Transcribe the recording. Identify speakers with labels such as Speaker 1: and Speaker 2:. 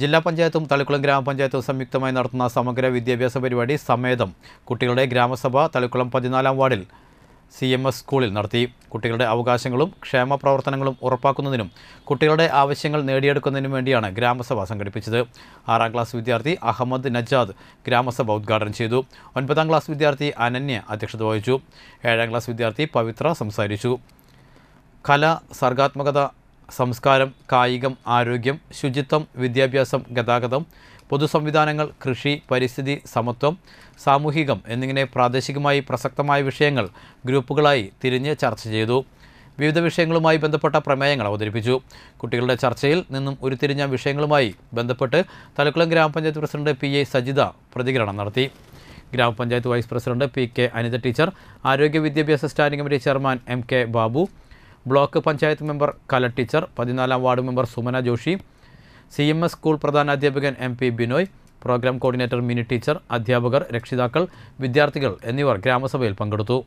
Speaker 1: ജില്ലാ പഞ്ചായത്തും തളിക്കുളം ഗ്രാമപഞ്ചായത്തും സംയുക്തമായി നടത്തുന്ന സമഗ്ര വിദ്യാഭ്യാസ പരിപാടി സമേതം കുട്ടികളുടെ ഗ്രാമസഭ തളിക്കുളം പതിനാലാം വാർഡിൽ സി എം എസ് സ്കൂളിൽ നടത്തി കുട്ടികളുടെ അവകാശങ്ങളും ക്ഷേമ പ്രവർത്തനങ്ങളും ഉറപ്പാക്കുന്നതിനും കുട്ടികളുടെ ആവശ്യങ്ങൾ നേടിയെടുക്കുന്നതിനും വേണ്ടിയാണ് ഗ്രാമസഭ സംഘടിപ്പിച്ചത് ആറാം ക്ലാസ് വിദ്യാർത്ഥി അഹമ്മദ് നജാദ് ഗ്രാമസഭ ഉദ്ഘാടനം ചെയ്തു ഒൻപതാം ക്ലാസ് വിദ്യാർത്ഥി അനന്യ അധ്യക്ഷത വഹിച്ചു ഏഴാം ക്ലാസ് വിദ്യാർത്ഥി പവിത്ര സംസാരിച്ചു കല സർഗാത്മകത സംസ്കാരം കായികം ആരോഗ്യം ശുചിത്വം വിദ്യാഭ്യാസം ഗതാഗതം പൊതുസംവിധാനങ്ങൾ കൃഷി പരിസ്ഥിതി സമത്വം സാമൂഹികം എന്നിങ്ങനെ പ്രാദേശികമായി പ്രസക്തമായ വിഷയങ്ങൾ ഗ്രൂപ്പുകളായി തിരിഞ്ഞ് ചർച്ച ചെയ്തു വിവിധ വിഷയങ്ങളുമായി ബന്ധപ്പെട്ട പ്രമേയങ്ങൾ അവതരിപ്പിച്ചു കുട്ടികളുടെ ചർച്ചയിൽ നിന്നും ഉരുത്തിരിഞ്ഞ വിഷയങ്ങളുമായി ബന്ധപ്പെട്ട് തലക്കുളം ഗ്രാമപഞ്ചായത്ത് പ്രസിഡന്റ് പി എ സജിത പ്രതികരണം നടത്തി ഗ്രാമപഞ്ചായത്ത് vice president P K Anitha teacher ആരോഗ്യ വിദ്യാഭ്യാസ standing committee chairman M K Babu block panchayat member Kala teacher പതിനാലാം ward member Sumana Joshi C M S school പ്രധാനാധ്യാപകൻ M P Binoy programme coordinator Mini teacher അധ്യാപകർ രക്ഷിതാക്കൾ വിദ്യാർത്ഥികൾ എന്നിവർ ഗ്രാമസഭയിൽ പങ്കെടുത്തു